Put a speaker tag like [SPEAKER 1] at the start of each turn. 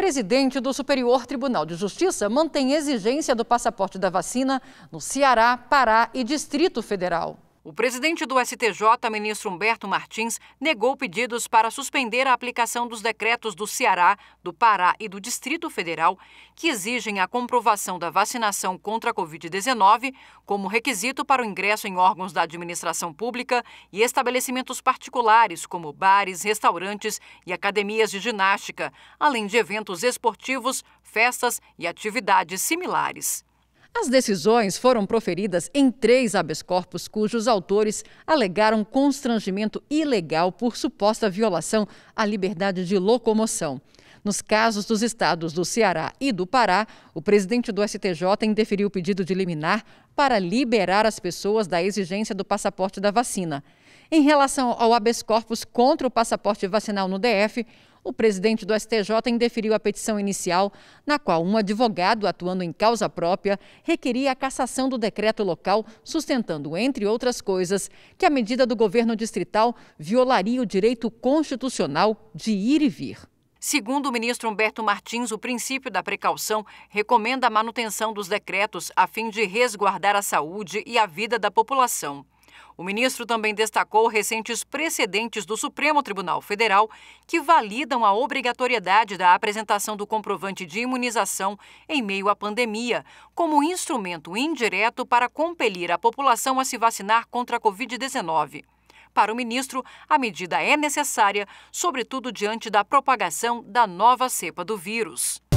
[SPEAKER 1] Presidente do Superior Tribunal de Justiça mantém exigência do passaporte da vacina no Ceará, Pará e Distrito Federal. O presidente do STJ, ministro Humberto Martins, negou pedidos para suspender a aplicação dos decretos do Ceará, do Pará e do Distrito Federal, que exigem a comprovação da vacinação contra a Covid-19 como requisito para o ingresso em órgãos da administração pública e estabelecimentos particulares, como bares, restaurantes e academias de ginástica, além de eventos esportivos, festas e atividades similares. As decisões foram proferidas em três habeas corpus, cujos autores alegaram constrangimento ilegal por suposta violação à liberdade de locomoção. Nos casos dos estados do Ceará e do Pará, o presidente do STJ indeferiu o pedido de liminar para liberar as pessoas da exigência do passaporte da vacina. Em relação ao habeas corpus contra o passaporte vacinal no DF, o presidente do STJ indeferiu a petição inicial, na qual um advogado atuando em causa própria requeria a cassação do decreto local, sustentando, entre outras coisas, que a medida do governo distrital violaria o direito constitucional de ir e vir. Segundo o ministro Humberto Martins, o princípio da precaução recomenda a manutenção dos decretos a fim de resguardar a saúde e a vida da população. O ministro também destacou recentes precedentes do Supremo Tribunal Federal que validam a obrigatoriedade da apresentação do comprovante de imunização em meio à pandemia, como instrumento indireto para compelir a população a se vacinar contra a Covid-19. Para o ministro, a medida é necessária, sobretudo diante da propagação da nova cepa do vírus.